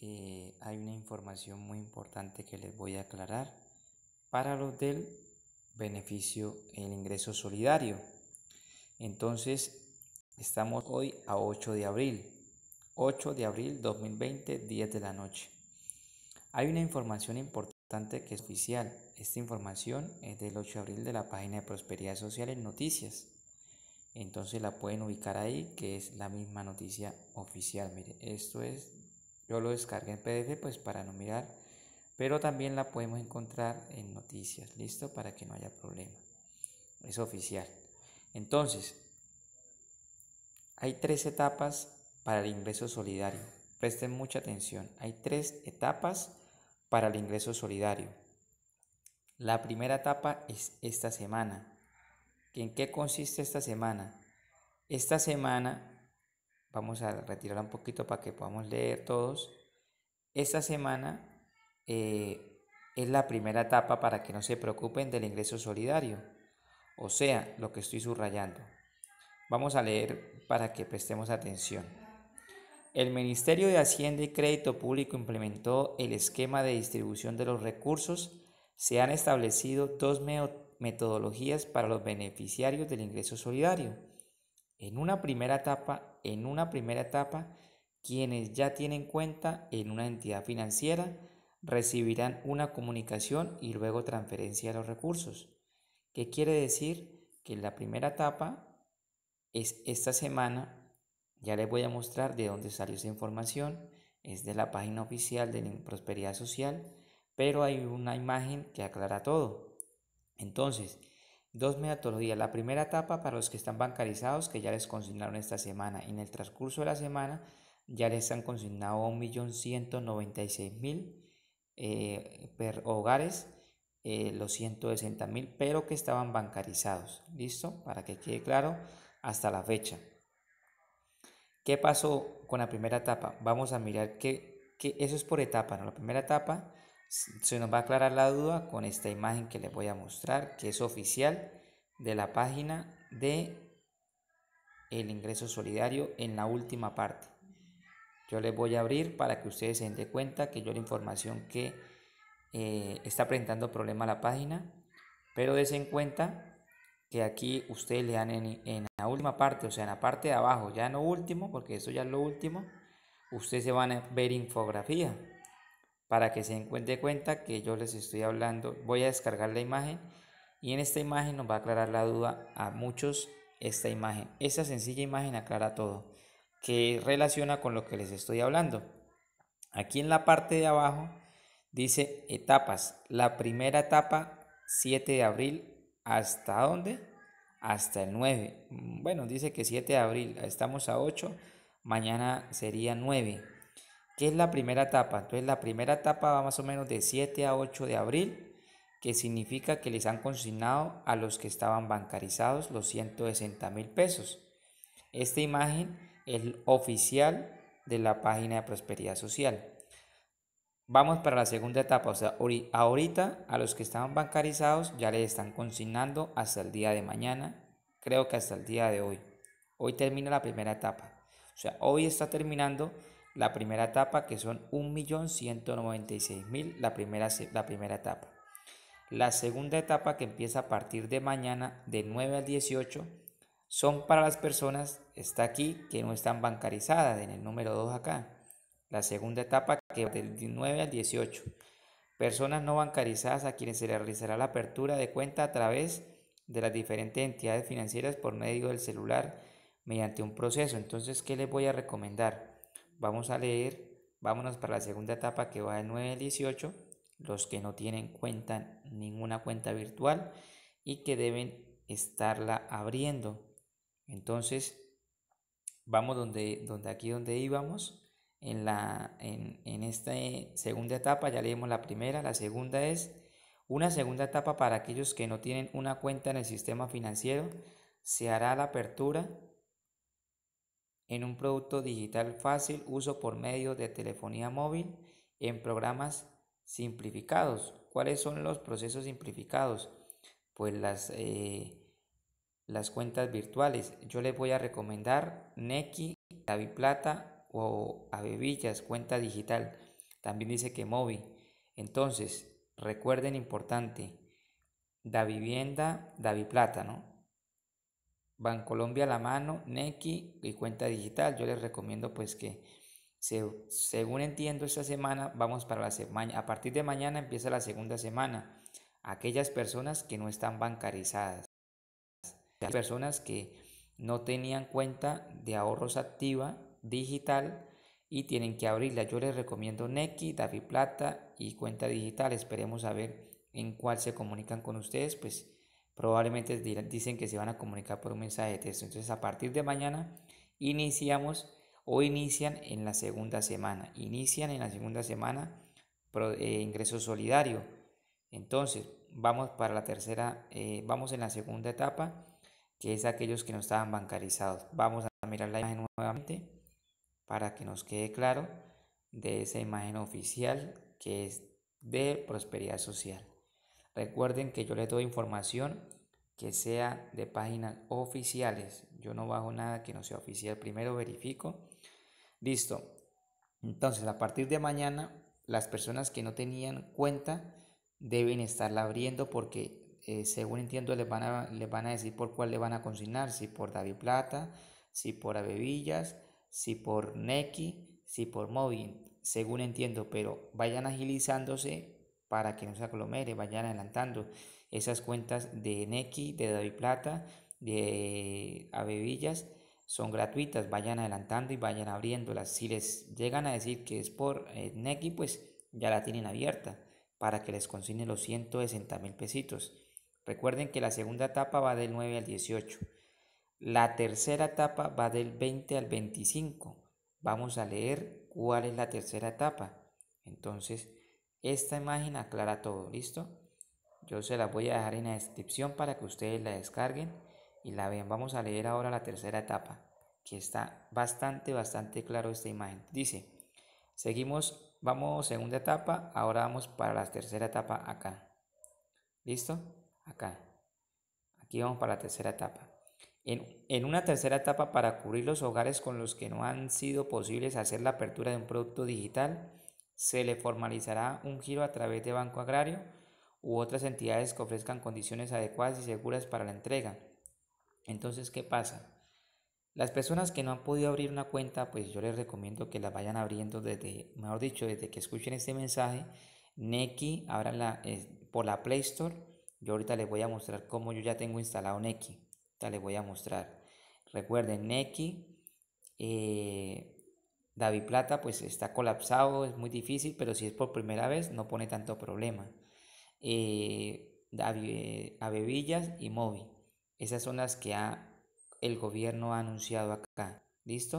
Eh, hay una información muy importante que les voy a aclarar para los del beneficio el ingreso solidario. Entonces, estamos hoy a 8 de abril, 8 de abril 2020, 10 de la noche. Hay una información importante que es oficial. Esta información es del 8 de abril de la página de Prosperidad Social en Noticias entonces la pueden ubicar ahí que es la misma noticia oficial mire esto es yo lo descargué en pdf pues para no mirar pero también la podemos encontrar en noticias listo para que no haya problema es oficial entonces hay tres etapas para el ingreso solidario presten mucha atención hay tres etapas para el ingreso solidario la primera etapa es esta semana en qué consiste esta semana? Esta semana, vamos a retirar un poquito para que podamos leer todos. Esta semana eh, es la primera etapa para que no se preocupen del ingreso solidario, o sea, lo que estoy subrayando. Vamos a leer para que prestemos atención. El Ministerio de Hacienda y Crédito Público implementó el esquema de distribución de los recursos. Se han establecido dos, me metodologías para los beneficiarios del ingreso solidario. En una primera etapa, en una primera etapa, quienes ya tienen cuenta en una entidad financiera recibirán una comunicación y luego transferencia de los recursos. ¿Qué quiere decir? Que la primera etapa es esta semana. Ya les voy a mostrar de dónde salió esa información. Es de la página oficial de Prosperidad Social, pero hay una imagen que aclara todo. Entonces, dos días, La primera etapa para los que están bancarizados, que ya les consignaron esta semana. En el transcurso de la semana ya les han consignado 1.196.000 eh, per hogares, eh, los 160.000, pero que estaban bancarizados. ¿Listo? Para que quede claro hasta la fecha. ¿Qué pasó con la primera etapa? Vamos a mirar que, que eso es por etapa. ¿no? La primera etapa se nos va a aclarar la duda con esta imagen que les voy a mostrar, que es oficial de la página de el ingreso solidario en la última parte. Yo les voy a abrir para que ustedes se den cuenta que yo la información que eh, está presentando problema a la página, pero des en cuenta que aquí ustedes le dan en, en, la última parte, o sea, en la parte de abajo, ya no último, porque eso ya es lo último, ustedes se van a ver infografía para que se encuentre cuenta que yo les estoy hablando. Voy a descargar la imagen y en esta imagen nos va a aclarar la duda a muchos esta imagen. esa sencilla imagen aclara todo, que relaciona con lo que les estoy hablando. Aquí en la parte de abajo dice etapas. La primera etapa 7 de abril hasta dónde? Hasta el 9. Bueno, dice que 7 de abril, estamos a 8, mañana sería 9. ¿Qué es la primera etapa. Entonces la primera etapa va más o menos de 7 a 8 de abril, que significa que les han consignado a los que estaban bancarizados los 160 mil pesos. Esta imagen es oficial de la página de Prosperidad Social. Vamos para la segunda etapa, o sea, ahorita a los que estaban bancarizados ya les están consignando hasta el día de mañana, creo que hasta el día de hoy. Hoy termina la primera etapa. O sea, hoy está terminando la primera etapa, que son 1.196.000 la primera, la primera etapa. La segunda etapa, que empieza a partir de mañana, de 9 al 18, son para las personas, está aquí, que no están bancarizadas, en el número 2 acá. La segunda etapa, que va del 9 al 18. Personas no bancarizadas a quienes se realizará la apertura de cuenta a través de las diferentes entidades financieras por medio del celular mediante un proceso. Entonces, ¿qué les voy a recomendar? Vamos a leer, vámonos para la segunda etapa que va del 9 al 18, los que no tienen cuenta, ninguna cuenta virtual y que deben estarla abriendo. Entonces, vamos donde, donde aquí donde íbamos. En, la, en, en esta eh, segunda etapa, ya leímos la primera, la segunda es una segunda etapa para aquellos que no tienen una cuenta en el sistema financiero, se hará la apertura en un producto digital fácil uso por medio de telefonía móvil en programas simplificados. ¿Cuáles son los procesos simplificados? Pues las, eh, las cuentas virtuales. Yo les voy a recomendar Neki, Plata o Avevillas, cuenta digital. También dice que Movi. Entonces, recuerden importante, Davivienda, Plata, ¿no? Colombia a la mano, Nequi y cuenta digital. Yo les recomiendo pues que se, según entiendo esta semana vamos para la semana, a partir de mañana empieza la segunda semana. Aquellas personas que no están bancarizadas, las personas que no tenían cuenta de ahorros activa digital y tienen que abrirla. Yo les recomiendo Nequi, David Plata y cuenta digital. Esperemos a ver en cuál se comunican con ustedes, pues probablemente dicen que se van a comunicar por un mensaje de texto. Entonces a partir de mañana iniciamos o inician en la segunda semana. Inician en la segunda semana eh, ingreso solidario. Entonces vamos para la tercera, eh, vamos en la segunda etapa que es aquellos que no estaban bancarizados. Vamos a mirar la imagen nuevamente para que nos quede claro de esa imagen oficial que es de prosperidad social. Recuerden que yo les doy información que sea de páginas oficiales. Yo no bajo nada que no sea oficial. Primero verifico. Listo. Entonces, a partir de mañana, las personas que no tenían cuenta deben estarla abriendo porque, eh, según entiendo, les van, a, van a decir por cuál le van a consignar. Si por David Plata, si por Abebillas, si por Neki, si por Movin. Según entiendo, pero vayan agilizándose para que no se aglomere, vayan adelantando esas cuentas de Nequi, de David Plata, de Avevillas son gratuitas, vayan adelantando y vayan abriéndolas. Si les llegan a decir que es por eh, Neki pues ya la tienen abierta para que les consigne los 160 mil pesitos. Recuerden que la segunda etapa va del 9 al 18. La tercera etapa va del 20 al 25. Vamos a leer cuál es la tercera etapa. Entonces, esta imagen aclara todo, ¿listo? Yo se la voy a dejar en la descripción para que ustedes la descarguen y la vean. Vamos a leer ahora la tercera etapa, que está bastante, bastante claro esta imagen. Dice, seguimos, vamos segunda etapa, ahora vamos para la tercera etapa acá. ¿Listo? Acá. Aquí vamos para la tercera etapa. En, en una tercera etapa para cubrir los hogares con los que no han sido posibles hacer la apertura de un producto digital, se le formalizará un giro a través de Banco Agrario u otras entidades que ofrezcan condiciones adecuadas y seguras para la entrega. Entonces, ¿qué pasa? Las personas que no han podido abrir una cuenta, pues yo les recomiendo que la vayan abriendo desde, mejor dicho, desde que escuchen este mensaje. Neki, abranla eh, por la Play Store. Yo ahorita les voy a mostrar cómo yo ya tengo instalado Neki. Ahorita les voy a mostrar. Recuerden, Neki. Eh, David Plata pues está colapsado, es muy difícil, pero si es por primera vez no pone tanto problema. Eh, David, eh, y Movi. Esas son las que el gobierno ha anunciado acá. ¿Listo?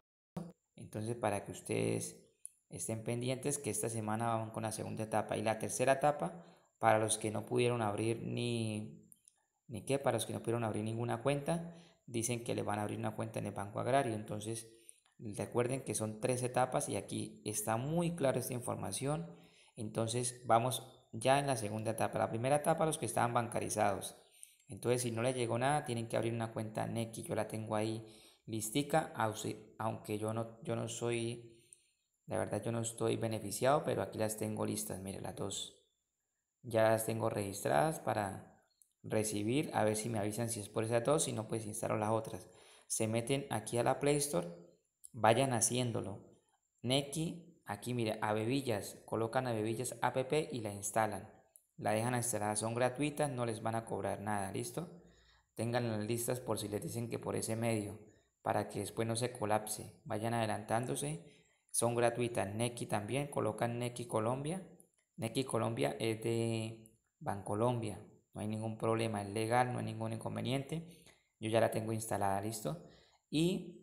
Entonces para que ustedes estén pendientes que esta semana vamos con la segunda etapa y la tercera etapa para los que no pudieron abrir ni ni qué, para los que no pudieron abrir ninguna cuenta, dicen que le van a abrir una cuenta en el Banco Agrario, entonces Recuerden que son tres etapas y aquí está muy clara esta información. Entonces vamos ya en la segunda etapa. La primera etapa los que estaban bancarizados. Entonces si no les llegó nada tienen que abrir una cuenta Neki. Yo la tengo ahí listica, aunque yo no, yo no soy, la verdad yo no estoy beneficiado, pero aquí las tengo listas. Mire, las dos ya las tengo registradas para recibir. A ver si me avisan si es por esas dos, si no pues instalo las otras. Se meten aquí a la Play Store vayan haciéndolo. Neki, aquí mire, a bebillas, colocan a bebillas app y la instalan. La dejan instalada, son gratuitas, no les van a cobrar nada, ¿listo? Tengan las listas por si les dicen que por ese medio, para que después no se colapse. Vayan adelantándose, son gratuitas. Neki también, colocan Neki Colombia. Neki Colombia es de Bancolombia, no hay ningún problema, es legal, no hay ningún inconveniente. Yo ya la tengo instalada, ¿listo? Y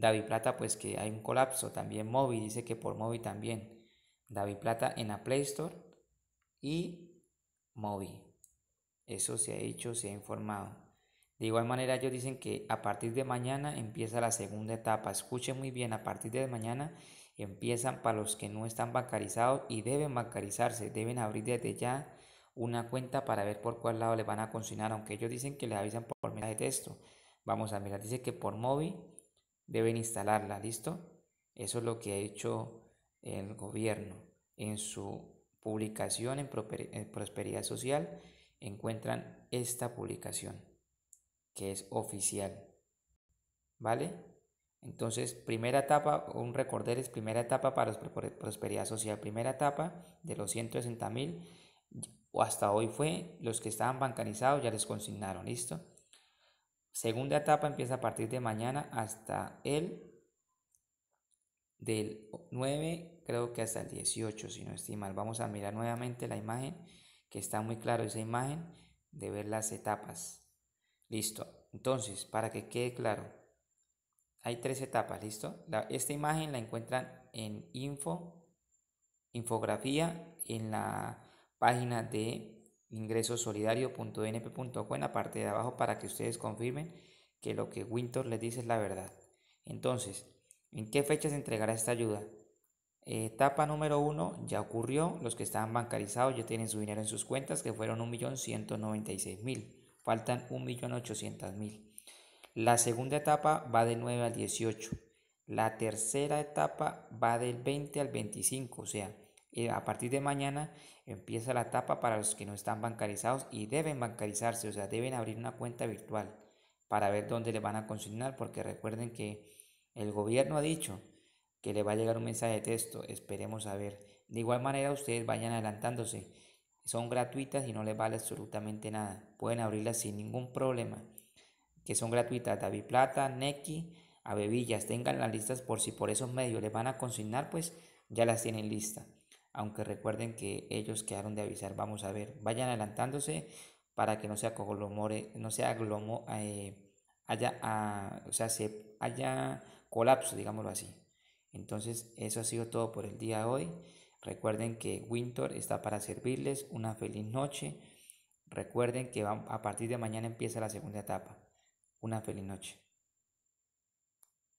David Plata, pues que hay un colapso. También Moby, dice que por Moby también. David Plata en la Play Store y Moby. Eso se ha hecho, se ha informado. De igual manera, ellos dicen que a partir de mañana empieza la segunda etapa. Escuchen muy bien, a partir de mañana empiezan para los que no están bancarizados y deben bancarizarse, deben abrir desde ya una cuenta para ver por cuál lado les van a consignar, aunque ellos dicen que les avisan por mensaje de texto. Vamos a mirar, dice que por móvil deben instalarla, ¿listo? Eso es lo que ha hecho el gobierno en su publicación en, Prosperidad Social encuentran esta publicación que es oficial. ¿Vale? Entonces, primera etapa, un recorder es primera etapa para Prosperidad Social. Primera etapa de los 160 mil, hasta hoy fue, los que estaban bancarizados ya les consignaron, ¿listo? Segunda etapa empieza a partir de mañana hasta el del 9, creo que hasta el 18, si no estoy mal. Vamos a mirar nuevamente la imagen, que está muy claro esa imagen, de ver las etapas. Listo. Entonces, para que quede claro, hay tres etapas, ¿listo? esta imagen la encuentran en info, infografía, en la página de ingresosolidario.np.co en la parte de abajo para que ustedes confirmen que lo que Winter les dice es la verdad. Entonces, ¿en qué fecha se entregará esta ayuda? Etapa número 1 ya ocurrió, los que estaban bancarizados ya tienen su dinero en sus cuentas que fueron 1.196.000, faltan 1.800.000. La segunda etapa va del 9 al 18, la tercera etapa va del 20 al 25, o sea, a partir de mañana empieza la etapa para los que no están bancarizados y deben bancarizarse, o sea, deben abrir una cuenta virtual para ver dónde le van a consignar, porque recuerden que el gobierno ha dicho que le va a llegar un mensaje de texto, esperemos a ver. De igual manera ustedes vayan adelantándose, son gratuitas y no les vale absolutamente nada, pueden abrirlas sin ningún problema, que son gratuitas, David Plata, Neki, Abebillas, tengan las listas por si por esos medios le van a consignar, pues ya las tienen listas aunque recuerden que ellos quedaron de avisar, vamos a ver, vayan adelantándose para que no se aglomore, no se glomo, eh, ah, o sea, haya colapso, digámoslo así. Entonces, eso ha sido todo por el día de hoy. Recuerden que Winter está para servirles. Una feliz noche. Recuerden que a partir de mañana empieza la segunda etapa. Una feliz noche.